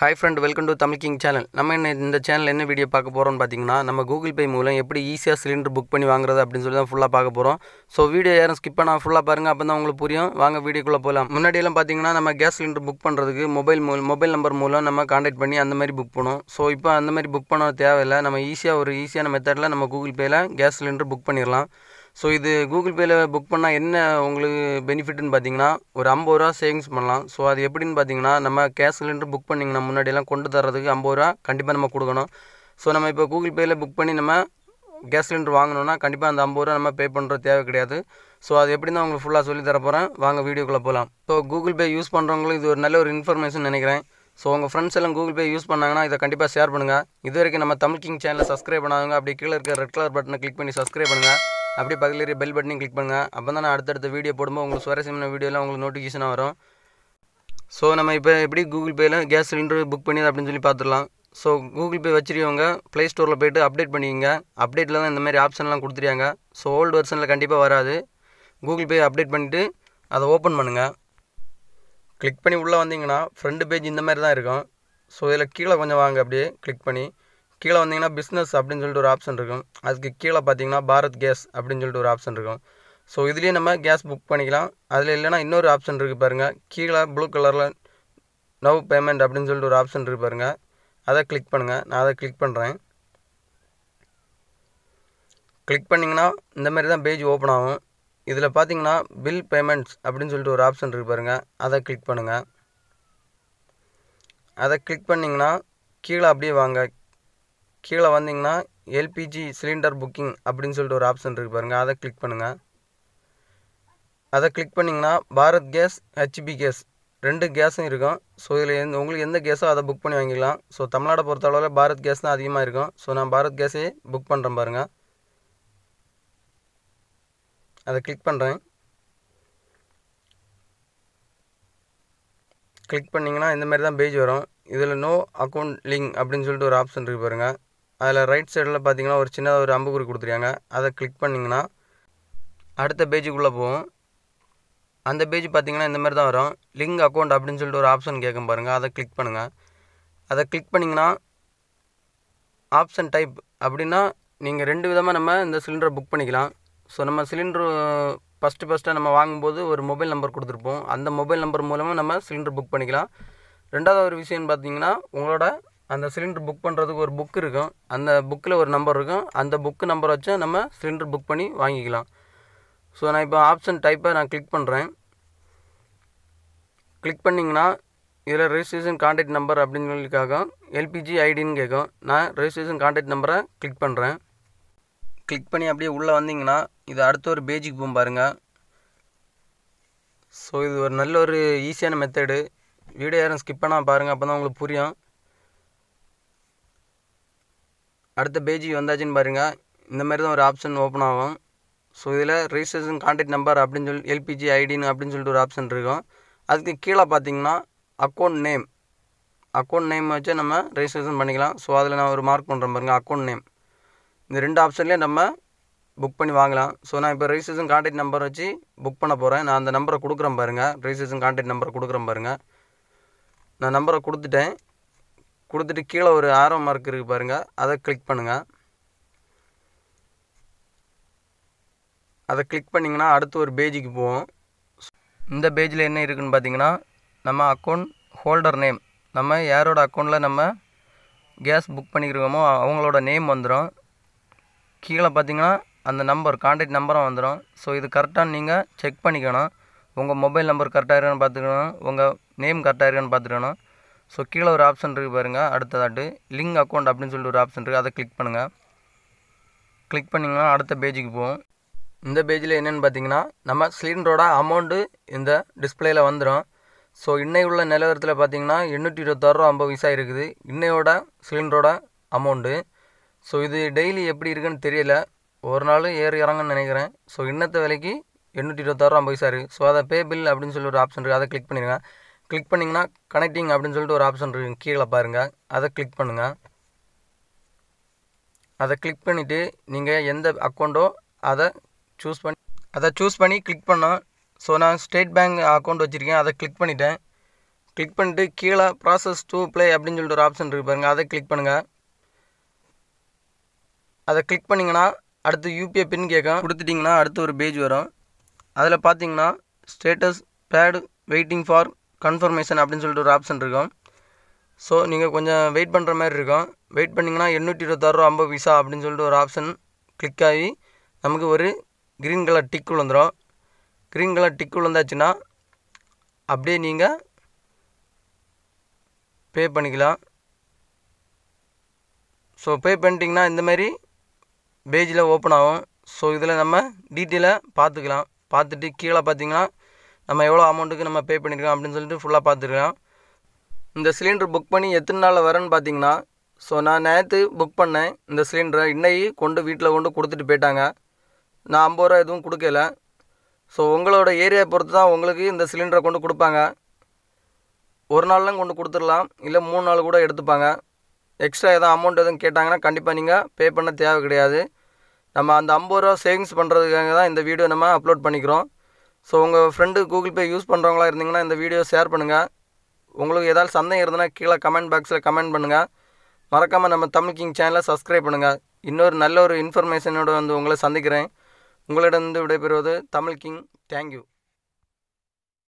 hi friend welcome to Tamil king channel நம்ம என்ன இந்த சேனல் என்ன வீடியோ பார்க்க போகிறோம்னு பார்த்தீங்கன்னா நம்ம கூகுள் பே மூலம் எப்படி ஈஸியாக சிலிண்டர் புக் பண்ணி வாங்குறது அப்படின்னு சொல்லி தான் ஃபுல்லாக பார்க்க போகிறோம் ஸோ வீடியோ யாரும் ஸ்கிப் பண்ணால் ஃபுல்லாக பாருங்கள் அப்போ தான் உங்களுக்கு புரியும் வாங்க வீடியோக்குள்ளே போகலாம் முன்னாடியெல்லாம் பார்த்தீங்கன்னா நம்ம கேஸ் சிலிண்டர் புக் பண்ணுறதுக்கு மொபைல் மூ மொபைல் நம்பர் மூலம் நம்ம காண்டாக்ட் பண்ணி அந்த மாதிரி புக் பண்ணுவோம் ஸோ இப்போ அந்த மாதிரி புக் பண்ண தேவையில்லை நம்ம ஈஸியாக ஒரு ஈஸியான மெத்தடில் நம்ம கூகுள் பேயில் கேஸ் சிலிண்டர் புக் பண்ணிடலாம் ஸோ இது கூகுள் பேயில் புக் பண்ணால் என்ன உங்களுக்கு பெனிஃபிட்னு பார்த்தீங்கன்னா ஒரு ஐம்பது ரூபா சேவிங்ஸ் பண்ணலாம் ஸோ அது எப்படின்னு பார்த்தீங்கன்னா நம்ம கேஸ் சிலிண்டர் புக் பண்ணிங்கன்னா முன்னாடியெல்லாம் கொண்டு தர்றதுக்கு ஐம்பது ரூபா கண்டிப்பாக நம்ம கொடுக்கணும் ஸோ நம்ம இப்போ கூகுள் பேயில் புக் பண்ணி நம்ம கேஸ் சிலிண்டர் வாங்கணும்னா கண்டிப்பாக அந்த ஐம்பது ரூபா நம்ம பே பண்ணுற தேவை கிடையாது ஸோ அது எப்படி தான் உங்களுக்கு ஃபுல்லாக சொல்லி தரப்போகிறேன் வாங்க வீடியோக்குள்ளே போகலாம் ஸோ கூகுள் பே யூஸ் பண்ணுறவங்களுக்கு இது ஒரு நல்ல ஒரு இன்ஃபர்மேஷன் நினைக்கிறேன் ஸோ உங்கள் ஃப்ரெண்ட்ஸ் எல்லாம் கூகுள் பே யூஸ் பண்ணாங்கன்னா இதை கண்டிப்பாக ஷேர் பண்ணுங்கள் இது வரைக்கும் நம்ம தமிழ் கிங் சேனலை சப்ஸ்கிரைப் பண்ணாதவங்க அப்படி கீழே இருக்க ரெட் கலர் பட்டனை கிளிக் பண்ணி சப்ஸ்கிரைப் பண்ணுங்கள் அப்படியே பக்கத்தில் இருக்கிற பெல் பட்டனையும் கிளிக் பண்ணுங்கள் அப்போ தான் நான் அடுத்தடுத்த வீடியோ போடும்போது உங்களுக்கு சுவாரஸ்யமான வீடியோலாம் உங்களுக்கு நோட்டிஃபிகேஷன் வரும் ஸோ நம்ம இப்போ எப்படி கூகுள் பேயில் கேஸ் சிலிண்டர் புக் பண்ணியது அப்படின்னு சொல்லி பார்த்துடலாம் ஸோ கூகுள் பே வச்சுருக்கவங்க ப்ளே ஸ்டோரில் போய்ட்டு அப்டேட் பண்ணிக்கோங்க அப்டேட்டில் தான் இந்த மாதிரி ஆப்ஷன்லாம் கொடுத்துருக்காங்க ஸோ ஓல்டு வெர்ஷனில் கண்டிப்பாக வராது கூகுள் பே அப்டேட் பண்ணிவிட்டு அதை ஓப்பன் பண்ணுங்கள் கிளிக் பண்ணி உள்ளே வந்தீங்கன்னா ஃப்ரண்ட் பேஜ் இந்த மாதிரி தான் இருக்கும் ஸோ இதில் கீழே கொஞ்சம் வாங்க அப்படியே கிளிக் பண்ணி கீழே வந்தீங்கன்னா பிஸ்னஸ் அப்படின்னு சொல்லிட்டு ஒரு ஆப்ஷன் இருக்கும் அதுக்கு கீழே பார்த்தீங்கன்னா பாரத் கேஸ் அப்படின்னு சொல்லிட்டு ஒரு ஆப்ஷன் இருக்கும் ஸோ இதுலேயே நம்ம கேஸ் புக் பண்ணிக்கலாம் அதில் இல்லைனா இன்னொரு ஆப்ஷன் இருக்குது பாருங்கள் கீழே ப்ளூ கலரில் நவ் பேமெண்ட் அப்படின்னு சொல்லிட்டு ஒரு ஆப்ஷன் இருக்குது பாருங்கள் அதை கிளிக் பண்ணுங்கள் நான் அதை கிளிக் பண்ணுறேன் கிளிக் பண்ணிங்கன்னா மாதிரி தான் பேஜ் ஓப்பன் ஆகும் இதில் பார்த்தீங்கன்னா பில் பேமெண்ட்ஸ் அப்படின்னு சொல்லிட்டு ஒரு ஆப்ஷன் இருக்குது பாருங்கள் அதை கிளிக் பண்ணுங்கள் அதை கிளிக் பண்ணிங்கன்னா கீழே அப்படியே வாங்க கீழே வந்தீங்கன்னா எல்பிஜி சிலிண்டர் புக்கிங் அப்படின்னு சொல்லிட்டு ஒரு ஆப்ஷன் இருக்குது பாருங்கள் அதை கிளிக் பண்ணுங்கள் அதை கிளிக் பண்ணிங்கன்னா பாரத் கேஸ் ஹெச்பி கேஸ் ரெண்டு கேஸும் இருக்கும் ஸோ இதில் எந்த உங்களுக்கு எந்த கேஸோ அதை புக் பண்ணி வாங்கிக்கலாம் ஸோ பொறுத்த பொறுத்தளவில் பாரத் கேஸ் தான் அதிகமாக இருக்கும் ஸோ நான் பாரத் கேஸே புக் பண்ணுறேன் பாருங்கள் அதை கிளிக் பண்ணுறேன் கிளிக் பண்ணிங்கன்னா மாதிரி தான் பேஜ் வரும் இதில் நோ அக்கௌண்ட் லிங்க் அப்படின்னு சொல்லிட்டு ஒரு ஆப்ஷன் இருக்குது பாருங்கள் அதில் ரைட் சைடில் பார்த்தீங்கன்னா ஒரு சின்னதாக ஒரு அம்புக்குறி கொடுத்துருக்காங்க அதை கிளிக் பண்ணிங்கன்னா அடுத்த பேஜுக்குள்ளே போவோம் அந்த பேஜ் பார்த்தீங்கன்னா இந்த மாதிரி தான் வரும் லிங்க் அக்கௌண்ட் அப்படின்னு சொல்லிட்டு ஒரு ஆப்ஷன் கேட்கும் பாருங்கள் அதை கிளிக் பண்ணுங்கள் அதை கிளிக் பண்ணிங்கன்னா ஆப்ஷன் டைப் அப்படின்னா நீங்கள் ரெண்டு விதமாக நம்ம இந்த சிலிண்டரை புக் பண்ணிக்கலாம் ஸோ நம்ம சிலிண்டரு ஃபஸ்ட்டு ஃபஸ்ட்டாக நம்ம வாங்கும்போது ஒரு மொபைல் நம்பர் கொடுத்துருப்போம் அந்த மொபைல் நம்பர் மூலமாக நம்ம சிலிண்டர் புக் பண்ணிக்கலாம் ரெண்டாவது ஒரு விஷயம்னு பார்த்தீங்கன்னா உங்களோட அந்த சிலிண்டர் புக் பண்ணுறதுக்கு ஒரு புக் இருக்கும் அந்த புக்கில் ஒரு நம்பர் இருக்கும் அந்த புக்கு நம்பர் வச்சு நம்ம சிலிண்டர் புக் பண்ணி வாங்கிக்கலாம் ஸோ நான் இப்போ ஆப்ஷன் டைப்பை நான் கிளிக் பண்ணுறேன் கிளிக் பண்ணிங்கன்னா இதில் ரெஜிஸ்ட்ரேஷன் காண்டாக்ட் நம்பர் அப்படின்னு சொல்லிக்காக எல்பிஜி ஐடின்னு கேட்கும் நான் ரெஜிஸ்ட்ரேஷன் காண்டாக்ட் நம்பரை கிளிக் பண்ணுறேன் கிளிக் பண்ணி அப்படியே உள்ளே வந்தீங்கன்னா இது அடுத்த ஒரு பேஜுக்கு போகும் பாருங்கள் ஸோ இது ஒரு நல்ல ஒரு ஈஸியான மெத்தடு வீடியோ யாரும் ஸ்கிப் பண்ணால் பாருங்கள் அப்போ தான் உங்களுக்கு புரியும் அடுத்த பேஜி வந்தாச்சுன்னு பாருங்கள் இந்த மாதிரி தான் ஒரு ஆப்ஷன் ஓப்பன் ஆகும் ஸோ இதில் ரிஜிஸ்ட்ரேஷன் கான்டெக்ட் நம்பர் அப்படின்னு சொல்லி எல்பிஜி ஐடின்னு அப்படின்னு சொல்லிட்டு ஒரு ஆப்ஷன் இருக்கும் அதுக்கு கீழே பார்த்தீங்கன்னா அக்கௌண்ட் நேம் அக்கௌண்ட் நேம் வச்சு நம்ம ரிஜிஸ்ட்ரேஷன் பண்ணிக்கலாம் ஸோ அதில் நான் ஒரு மார்க் பண்ணுறேன் பாருங்க அக்கௌண்ட் நேம் இந்த ரெண்டு ஆப்ஷன்லேயும் நம்ம புக் பண்ணி வாங்கலாம் ஸோ நான் இப்போ ரிஜிஸ்ட்ரேஷன் கான்டெக்ட் நம்பர் வச்சு புக் பண்ண போகிறேன் நான் அந்த நம்பரை கொடுக்குறேன் பாருங்கள் ரிஜிஸ்ட்ரேஷன் கான்டெக்ட் நம்பரை கொடுக்குறேன் பாருங்கள் நான் நம்பரை கொடுத்துட்டேன் கொடுத்துட்டு கீழே ஒரு ஆரோ மார்க் இருக்குது பாருங்கள் அதை கிளிக் பண்ணுங்கள் அதை கிளிக் பண்ணிங்கன்னா அடுத்து ஒரு பேஜுக்கு போவோம் இந்த பேஜில் என்ன இருக்குதுன்னு பார்த்தீங்கன்னா நம்ம அக்கௌண்ட் ஹோல்டர் நேம் நம்ம யாரோட அக்கௌண்ட்டில் நம்ம கேஸ் புக் பண்ணிக்கிறோமோ அவங்களோட நேம் வந்துடும் கீழே பார்த்தீங்கன்னா அந்த நம்பர் கான்டாக்ட் நம்பரும் வந்துடும் ஸோ இது கரெக்டாக நீங்கள் செக் பண்ணிக்கணும் உங்கள் மொபைல் நம்பர் கரெக்டாக இருக்குன்னு பார்த்துக்கணும் உங்கள் நேம் கரெக்டாக இருக்கான்னு பார்த்துக்கணும் ஸோ கீழே ஒரு ஆப்ஷன் இருக்குது பாருங்கள் அடுத்ததாட்டு லிங்க் அக்கௌண்ட் அப்படின்னு சொல்லிட்டு ஒரு ஆப்ஷன் இருக்குது அதை கிளிக் பண்ணுங்கள் கிளிக் பண்ணிங்கன்னா அடுத்த பேஜுக்கு போவோம் இந்த பேஜில் என்னென்னு பார்த்தீங்கன்னா நம்ம சிலிண்டரோட அமௌண்ட்டு இந்த டிஸ்பிளேயில் வந்துடும் ஸோ இன்னை உள்ள நிலவரத்தில் பார்த்தீங்கன்னா எண்ணூற்றி இருபத்தாறுரூவா ஐம்பது வயசாக இருக்குது இன்னையோட சிலிண்டரோட அமௌண்ட்டு ஸோ இது டெய்லி எப்படி இருக்குன்னு தெரியல ஒரு நாள் ஏறி இறங்குன்னு நினைக்கிறேன் ஸோ இன்னத்த விலைக்கு எண்ணூற்றி இருபத்தாறுரூவா ஐம்பது பைசா இருக்குது ஸோ அதை பே பில் அப்படின்னு சொல்லி ஒரு ஆப்ஷன் இருக்குது அதை கிளிக் பண்ணிடுங்க கிளிக் பண்ணிங்கன்னா கனெக்டிங் அப்படின்னு சொல்லிட்டு ஒரு ஆப்ஷன் இருக்கு கீழே பாருங்கள் அதை கிளிக் பண்ணுங்கள் அதை கிளிக் பண்ணிவிட்டு நீங்கள் எந்த அக்கௌண்ட்டோ அதை சூஸ் பண்ணி அதை சூஸ் பண்ணி கிளிக் பண்ணோம் ஸோ நான் ஸ்டேட் பேங்க் அக்கௌண்ட் வச்சுருக்கேன் அதை கிளிக் பண்ணிட்டேன் கிளிக் பண்ணிட்டு கீழே ப்ராசஸ் டூ ப்ளே அப்படின்னு சொல்லிட்டு ஒரு ஆப்ஷன் இருக்கு பாருங்கள் அதை கிளிக் பண்ணுங்கள் அதை கிளிக் பண்ணிங்கன்னா அடுத்து யூபிஐ பின் கேட்கும் கொடுத்துட்டிங்கன்னா அடுத்து ஒரு பேஜ் வரும் அதில் பார்த்தீங்கன்னா status paid waiting for confirmation அப்படின்னு சொல்லிட்டு ஒரு ஆப்ஷன் இருக்கும் ஸோ நீங்கள் கொஞ்சம் வெயிட் பண்ணுற மாதிரி இருக்கும் வெயிட் பண்ணிங்கன்னா எண்ணூற்றி இருபத்தாறுரூவா ஐம்பது விசா அப்படின்னு சொல்லிட்டு ஒரு ஆப்ஷன் கிளிக் ஆகி நமக்கு ஒரு க்ரீன் கலர் டிக் விழுந்துடும் க்ரீன் கலர் டிக் விழுந்தாச்சுன்னா அப்படியே நீங்கள் பே பண்ணிக்கலாம் ஸோ பே பண்ணிட்டிங்கன்னா இந்தமாரி பேஜில் ஓப்பன் ஆகும் ஸோ இதில் நம்ம டீட்டெயிலாக பார்த்துக்கலாம் பார்த்துட்டு கீழே பார்த்தீங்கன்னா நம்ம எவ்வளோ அமௌண்ட்டுக்கு நம்ம பே பண்ணியிருக்கோம் அப்படின்னு சொல்லிட்டு ஃபுல்லாக பார்த்துருக்கேன் இந்த சிலிண்டர் புக் பண்ணி எத்தனை நாளில் வரேன்னு பார்த்தீங்கன்னா ஸோ நான் நேற்று புக் பண்ணேன் இந்த சிலிண்டரை இன்னைக்கு கொண்டு வீட்டில் கொண்டு கொடுத்துட்டு போயிட்டாங்க நான் ஐம்பது ரூபா எதுவும் கொடுக்கல ஸோ உங்களோட ஏரியா பொறுத்து தான் உங்களுக்கு இந்த சிலிண்டரை கொண்டு கொடுப்பாங்க ஒரு நாள்லாம் கொண்டு கொடுத்துடலாம் இல்லை மூணு நாள் கூட எடுத்துப்பாங்க எக்ஸ்ட்ரா எதாவது அமௌண்ட் எதுவும் கேட்டாங்கன்னா கண்டிப்பாக நீங்கள் பே பண்ண தேவை கிடையாது நம்ம அந்த ஐம்பது ரூபா சேவிங்ஸ் பண்ணுறதுக்காக தான் இந்த வீடியோ நம்ம அப்லோட் பண்ணிக்கிறோம் ஸோ உங்கள் ஃப்ரெண்டு கூகுள் பே யூஸ் பண்ணுறவங்களா இருந்தீங்கன்னா இந்த வீடியோ ஷேர் பண்ணுங்கள் உங்களுக்கு ஏதாவது சந்தேகம் இருந்ததுன்னா கீழே கமெண்ட் பாக்ஸில் கமெண்ட் பண்ணுங்கள் மறக்காமல் நம்ம தமிழ் கிங் சேனலை சப்ஸ்கிரைப் பண்ணுங்கள் இன்னொரு நல்ல ஒரு இன்ஃபர்மேஷனோடு வந்து உங்களை சந்திக்கிறேன் உங்களிடம் வந்து விடைபெறுவது தமிழ் கிங் தேங்க்யூ